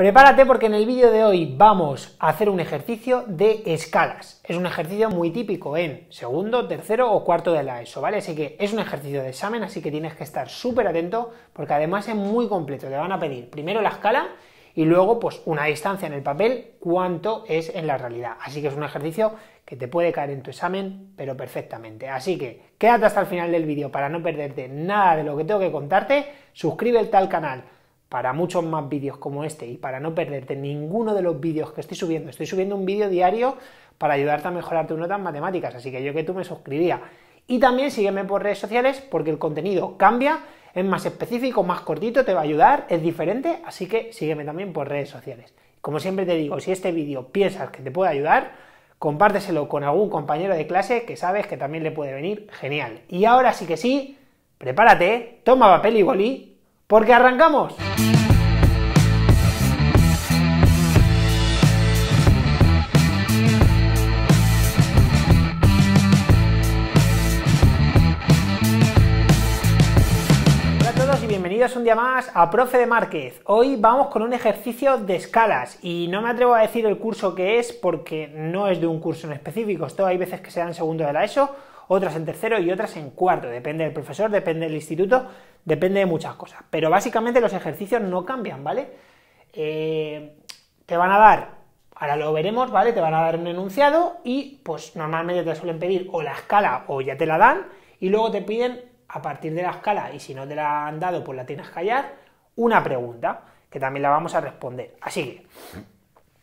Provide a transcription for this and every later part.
Prepárate porque en el vídeo de hoy vamos a hacer un ejercicio de escalas. Es un ejercicio muy típico en segundo, tercero o cuarto de la ESO, ¿vale? Así que es un ejercicio de examen, así que tienes que estar súper atento porque además es muy completo. Te van a pedir primero la escala y luego pues una distancia en el papel, cuánto es en la realidad. Así que es un ejercicio que te puede caer en tu examen, pero perfectamente. Así que quédate hasta el final del vídeo para no perderte nada de lo que tengo que contarte. Suscríbete al canal para muchos más vídeos como este y para no perderte ninguno de los vídeos que estoy subiendo. Estoy subiendo un vídeo diario para ayudarte a mejorar tus notas matemáticas, así que yo que tú me suscribía. Y también sígueme por redes sociales porque el contenido cambia, es más específico, más cortito, te va a ayudar, es diferente, así que sígueme también por redes sociales. Como siempre te digo, si este vídeo piensas que te puede ayudar, compárteselo con algún compañero de clase que sabes que también le puede venir genial. Y ahora sí que sí, prepárate, toma papel y bolí porque arrancamos. Hola a todos y bienvenidos un día más a Profe de Márquez. Hoy vamos con un ejercicio de escalas y no me atrevo a decir el curso que es porque no es de un curso en específico. Esto hay veces que se dan en segundo de la ESO, otras en tercero y otras en cuarto. Depende del profesor, depende del instituto, depende de muchas cosas. Pero básicamente los ejercicios no cambian, ¿vale? Eh, te van a dar, ahora lo veremos, ¿vale? Te van a dar un enunciado y pues normalmente te suelen pedir o la escala o ya te la dan y luego te piden a partir de la escala y si no te la han dado pues la tienes que hallar, una pregunta que también la vamos a responder. Así que...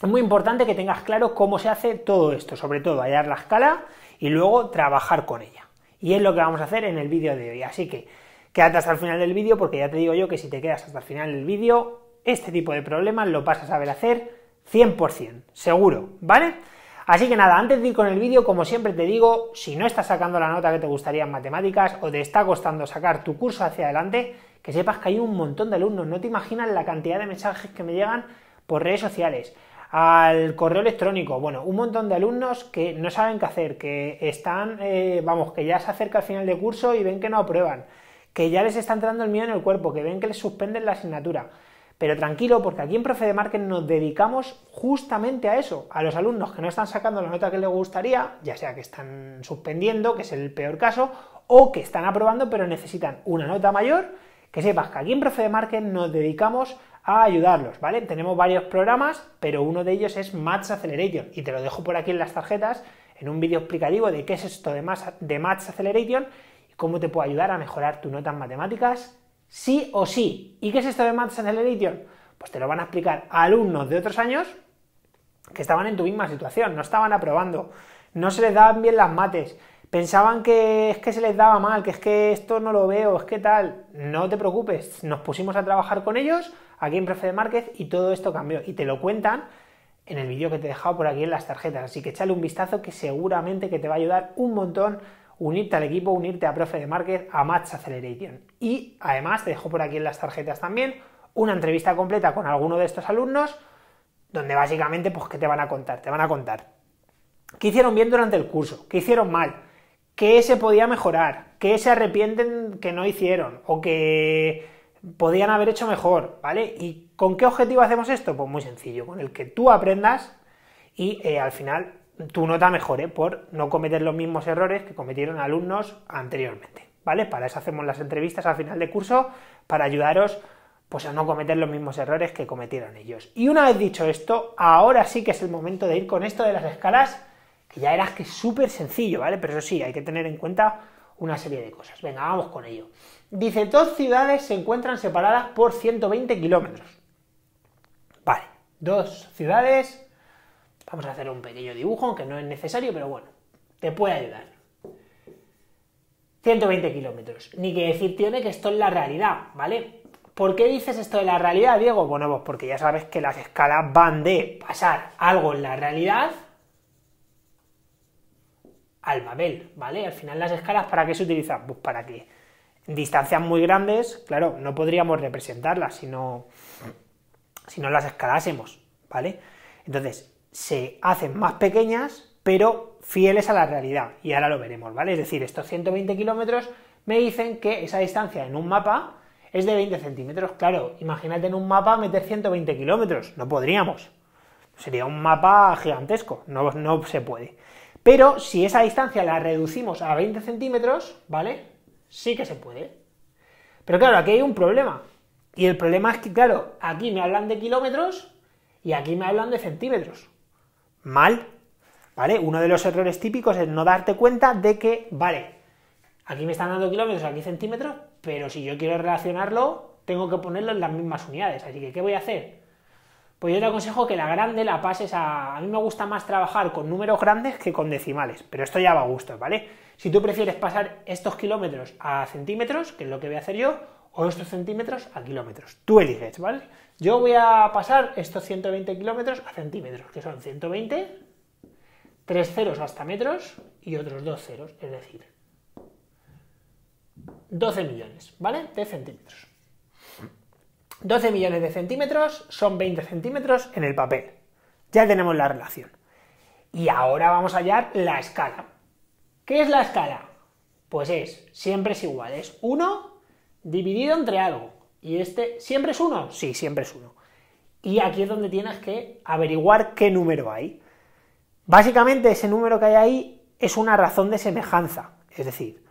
Es muy importante que tengas claro cómo se hace todo esto, sobre todo hallar la escala y luego trabajar con ella. Y es lo que vamos a hacer en el vídeo de hoy. Así que quédate hasta el final del vídeo porque ya te digo yo que si te quedas hasta el final del vídeo, este tipo de problemas lo vas a saber hacer 100%, seguro, ¿vale? Así que nada, antes de ir con el vídeo, como siempre te digo, si no estás sacando la nota que te gustaría en matemáticas o te está costando sacar tu curso hacia adelante, que sepas que hay un montón de alumnos, no te imaginas la cantidad de mensajes que me llegan por redes sociales al correo electrónico. Bueno, un montón de alumnos que no saben qué hacer, que están, eh, vamos, que ya se acerca el final de curso y ven que no aprueban, que ya les está entrando el miedo en el cuerpo, que ven que les suspenden la asignatura. Pero tranquilo, porque aquí en Profe de Marketing nos dedicamos justamente a eso, a los alumnos que no están sacando la nota que les gustaría, ya sea que están suspendiendo, que es el peor caso, o que están aprobando pero necesitan una nota mayor, que sepas que aquí en Profe de Marketing nos dedicamos a ayudarlos, ¿vale? Tenemos varios programas, pero uno de ellos es Match Acceleration y te lo dejo por aquí en las tarjetas en un vídeo explicativo de qué es esto de, más Match Acceleration y cómo te puede ayudar a mejorar tus notas matemáticas, sí o sí. ¿Y qué es esto de Match Acceleration? Pues te lo van a explicar alumnos de otros años que estaban en tu misma situación, no estaban aprobando, no se les daban bien las mates, pensaban que es que se les daba mal, que es que esto no lo veo, es que tal. No te preocupes, nos pusimos a trabajar con ellos aquí en Profe de Márquez y todo esto cambió. Y te lo cuentan en el vídeo que te he dejado por aquí en las tarjetas. Así que échale un vistazo que seguramente que te va a ayudar un montón unirte al equipo, unirte a Profe de Márquez, a Match Acceleration. Y además te dejo por aquí en las tarjetas también una entrevista completa con alguno de estos alumnos, donde básicamente, pues, ¿qué te van a contar? Te van a contar qué hicieron bien durante el curso, qué hicieron mal, qué se podía mejorar, qué se arrepienten que no hicieron o que podían haber hecho mejor, ¿vale? ¿Y con qué objetivo hacemos esto? Pues muy sencillo, con el que tú aprendas y eh, al final tu nota mejore por no cometer los mismos errores que cometieron alumnos anteriormente, ¿vale? Para eso hacemos las entrevistas al final de curso, para ayudaros pues a no cometer los mismos errores que cometieron ellos. Y una vez dicho esto, ahora sí que es el momento de ir con esto de las escalas, que ya era que es súper sencillo, ¿vale? Pero eso sí, hay que tener en cuenta una serie de cosas. Venga, vamos con ello. Dice, dos ciudades se encuentran separadas por 120 kilómetros. Vale, dos ciudades. Vamos a hacer un pequeño dibujo, aunque no es necesario, pero bueno, te puede ayudar. 120 kilómetros. Ni que decir tiene que esto es la realidad, ¿vale? ¿Por qué dices esto de la realidad, Diego? Bueno, pues porque ya sabes que las escalas van de pasar algo en la realidad al Babel, ¿vale? Al final las escalas, ¿para qué se utilizan? Pues para qué? distancias muy grandes, claro, no podríamos representarlas si no, las escalásemos, ¿vale? Entonces, se hacen más pequeñas, pero fieles a la realidad, y ahora lo veremos, ¿vale? Es decir, estos 120 kilómetros me dicen que esa distancia en un mapa es de 20 centímetros, claro, imagínate en un mapa meter 120 kilómetros, no podríamos, sería un mapa gigantesco, no, no se puede. Pero si esa distancia la reducimos a 20 centímetros, ¿vale? sí que se puede. Pero claro, aquí hay un problema. Y el problema es que, claro, aquí me hablan de kilómetros y aquí me hablan de centímetros. Mal. ¿Vale? Uno de los errores típicos es no darte cuenta de que, vale, aquí me están dando kilómetros, aquí centímetros, pero si yo quiero relacionarlo, tengo que ponerlo en las mismas unidades. Así que, ¿qué voy a hacer? Pues yo te aconsejo que la grande la pases a... A mí me gusta más trabajar con números grandes que con decimales, pero esto ya va a gustos, ¿vale? Si tú prefieres pasar estos kilómetros a centímetros, que es lo que voy a hacer yo, o estos centímetros a kilómetros, tú eliges, ¿vale? Yo voy a pasar estos 120 kilómetros a centímetros, que son 120, 3 ceros hasta metros y otros dos ceros, es decir, 12 millones, ¿vale? De centímetros. 12 millones de centímetros son 20 centímetros en el papel. Ya tenemos la relación. Y ahora vamos a hallar la escala. ¿Qué es la escala? Pues es, siempre es igual, es 1 dividido entre algo. ¿Y este siempre es 1? Sí, siempre es 1. Y aquí es donde tienes que averiguar qué número hay. Básicamente ese número que hay ahí es una razón de semejanza. Es decir,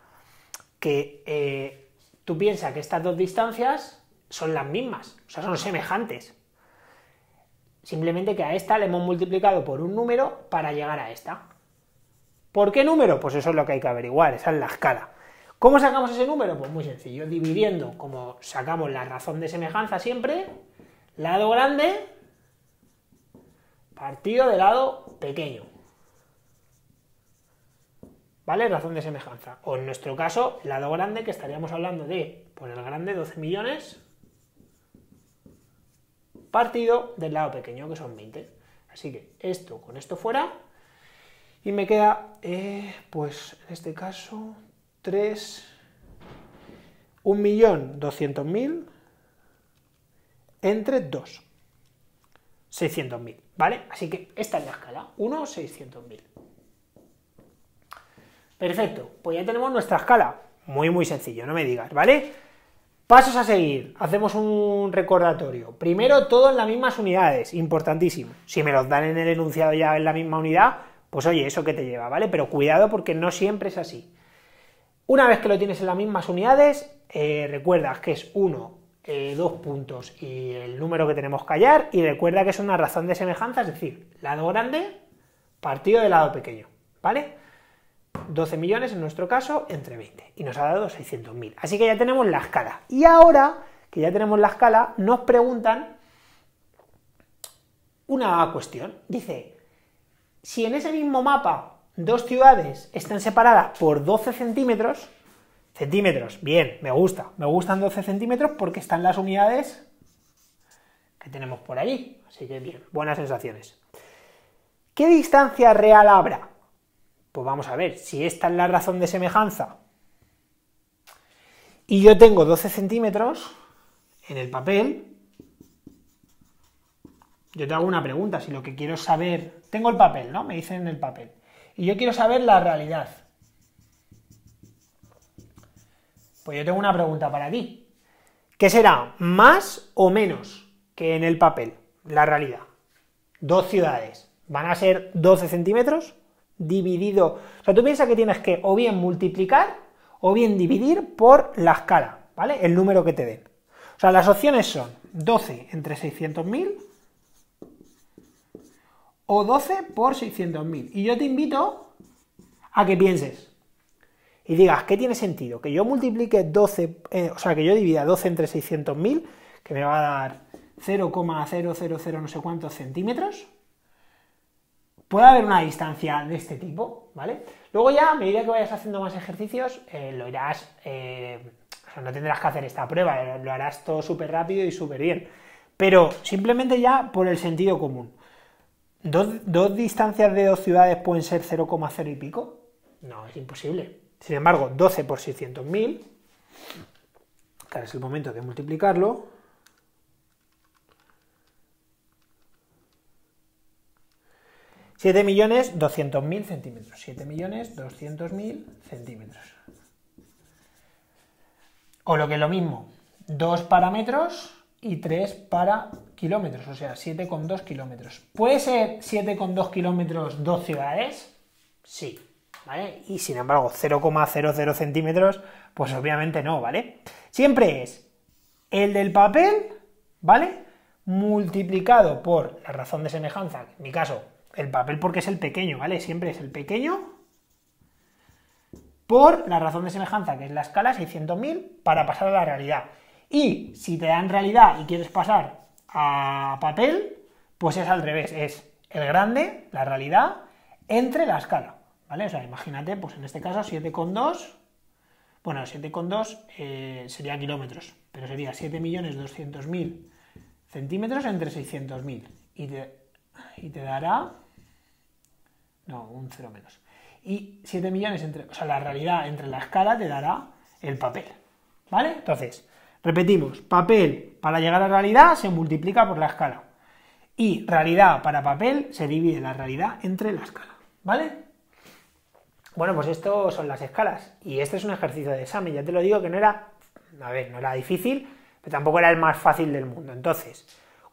que eh, tú piensas que estas dos distancias son las mismas, o sea, son semejantes. Simplemente que a esta le hemos multiplicado por un número para llegar a esta. ¿Por qué número? Pues eso es lo que hay que averiguar, esa es la escala. ¿Cómo sacamos ese número? Pues muy sencillo, dividiendo, como sacamos la razón de semejanza siempre, lado grande partido de lado pequeño. ¿Vale? Razón de semejanza. O en nuestro caso, lado grande, que estaríamos hablando de, por pues el grande, 12 millones, partido del lado pequeño, que son 20. Así que esto con esto fuera. Y me queda, eh, pues en este caso, 3, 1.200.000 entre 2, 600.000, ¿vale? Así que esta es la escala, 1, 600.000. Perfecto, pues ya tenemos nuestra escala. Muy, muy sencillo, no me digas, ¿vale? Pasos a seguir. Hacemos un recordatorio. Primero, todo en las mismas unidades. Importantísimo. Si me los dan en el enunciado ya en la misma unidad, pues oye, eso que te lleva, ¿vale? Pero cuidado porque no siempre es así. Una vez que lo tienes en las mismas unidades, recuerda eh, recuerdas que es uno eh, dos puntos y el número que tenemos que hallar, y recuerda que es una razón de semejanza, es decir, lado grande partido del lado pequeño, ¿vale? 12 millones en nuestro caso, entre 20. Y nos ha dado 600.000. Así que ya tenemos la escala. Y ahora que ya tenemos la escala, nos preguntan una cuestión. Dice, si en ese mismo mapa dos ciudades están separadas por 12 centímetros, centímetros, bien, me gusta, me gustan 12 centímetros porque están las unidades que tenemos por allí. Así que bien, buenas sensaciones. ¿Qué distancia real habrá? Pues vamos a ver, si esta es la razón de semejanza y yo tengo 12 centímetros en el papel, yo te hago una pregunta, si lo que quiero saber, tengo el papel, ¿no? Me dicen en el papel. Y yo quiero saber la realidad. Pues yo tengo una pregunta para ti. ¿Qué será más o menos que en el papel? La realidad. Dos ciudades. ¿Van a ser 12 centímetros? dividido. O sea, tú piensas que tienes que o bien multiplicar o bien dividir por la escala, ¿vale? El número que te den. O sea, las opciones son 12 entre 600.000 o 12 por 600.000. Y yo te invito a que pienses y digas, ¿qué tiene sentido? Que yo multiplique 12, eh, o sea, que yo divida 12 entre 600.000, que me va a dar 0,000 no sé cuántos centímetros, puede haber una distancia de este tipo, ¿vale? Luego ya, a medida que vayas haciendo más ejercicios, eh, lo irás, eh, o sea, no tendrás que hacer esta prueba, eh, lo harás todo súper rápido y súper bien. Pero simplemente ya por el sentido común. ¿Dos, distancias de dos ciudades pueden ser 0,0 y pico? No, es imposible. Sin embargo, 12 por 600.000, que es el momento de multiplicarlo, 7 millones mil centímetros. 7 millones mil centímetros. O lo que es lo mismo, 2 para metros y 3 para kilómetros, o sea, 7,2 kilómetros. ¿Puede ser 7,2 kilómetros dos ciudades? Sí, ¿vale? Y sin embargo, 0,00 centímetros, pues obviamente no, ¿vale? Siempre es el del papel, ¿vale? Multiplicado por la razón de semejanza, en mi caso, el papel porque es el pequeño, ¿vale? Siempre es el pequeño por la razón de semejanza, que es la escala 600.000, para pasar a la realidad. Y si te dan realidad y quieres pasar a papel, pues es al revés, es el grande, la realidad, entre la escala, ¿vale? O sea, imagínate, pues en este caso 7,2, bueno, 7,2 eh, sería kilómetros, pero sería 7.200.000 centímetros entre 600.000 y te, y te dará no, un cero menos. Y 7 millones entre, o sea, la realidad entre la escala te dará el papel, ¿vale? Entonces, repetimos, papel para llegar a realidad se multiplica por la escala. Y realidad para papel se divide la realidad entre la escala, ¿vale? Bueno, pues esto son las escalas. Y este es un ejercicio de examen, ya te lo digo que no era, a ver, no era difícil, pero tampoco era el más fácil del mundo. Entonces,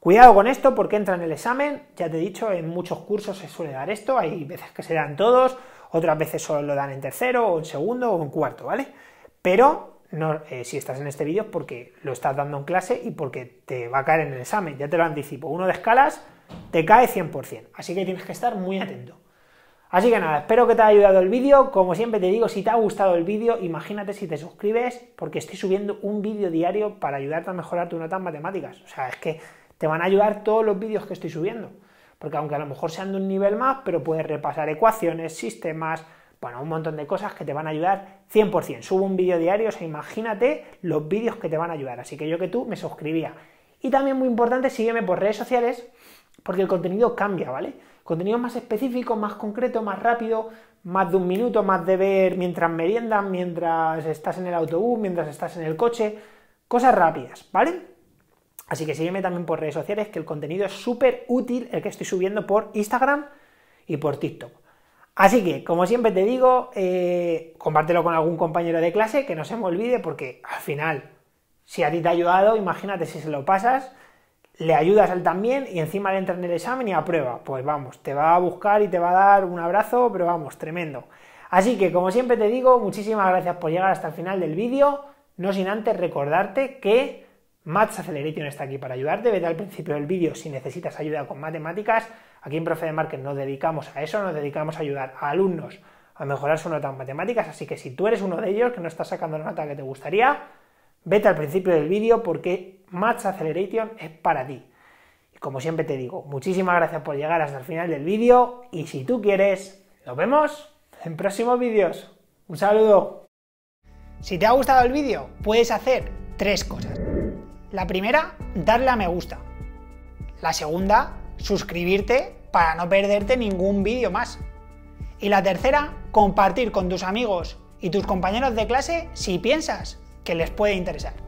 Cuidado con esto porque entra en el examen, ya te he dicho, en muchos cursos se suele dar esto, hay veces que se dan todos, otras veces solo lo dan en tercero o en segundo o en cuarto, ¿vale? Pero eh, si estás en este vídeo es porque lo estás dando en clase y porque te va a caer en el examen, ya te lo anticipo, uno de escalas te cae 100%, así que tienes que estar muy atento. Así que nada, espero que te haya ayudado el vídeo, como siempre te digo, si te ha gustado el vídeo, imagínate si te suscribes, porque estoy subiendo un vídeo diario para ayudarte a mejorar tu nota en matemáticas, o sea, es que te van a ayudar todos los vídeos que estoy subiendo, porque aunque a lo mejor sean de un nivel más, pero puedes repasar ecuaciones, sistemas, bueno, un montón de cosas que te van a ayudar 100%. Subo un vídeo diario, o sea, imagínate los vídeos que te van a ayudar. Así que yo que tú me suscribía. Y también muy importante, sígueme por redes sociales, porque el contenido cambia, ¿vale? Contenido más específico, más concreto, más rápido, más de un minuto, más de ver mientras meriendas, mientras estás en el autobús, mientras estás en el coche, cosas rápidas, ¿vale? Así que sígueme también por redes sociales, que el contenido es súper útil el que estoy subiendo por Instagram y por TikTok. Así que, como siempre te digo, eh, compártelo con algún compañero de clase, que no se me olvide, porque al final, si a ti te ha ayudado, imagínate si se lo pasas, le ayudas a él también y encima le entra en el examen y aprueba. Pues vamos, te va a buscar y te va a dar un abrazo, pero vamos, tremendo. Así que, como siempre te digo, muchísimas gracias por llegar hasta el final del vídeo, no sin antes recordarte que Maths Acceleration está aquí para ayudarte. Vete al principio del vídeo si necesitas ayuda con matemáticas. Aquí en Profe de Market nos dedicamos a eso, nos dedicamos a ayudar a alumnos a mejorar su nota en matemáticas. Así que si tú eres uno de ellos que no estás sacando la nota que te gustaría, vete al principio del vídeo porque Maths Acceleration es para ti. Y como siempre te digo, muchísimas gracias por llegar hasta el final del vídeo y si tú quieres, nos vemos en próximos vídeos. Un saludo. Si te ha gustado el vídeo, puedes hacer tres cosas. La primera, darle a me gusta. La segunda, suscribirte para no perderte ningún vídeo más. Y la tercera, compartir con tus amigos y tus compañeros de clase si piensas que les puede interesar.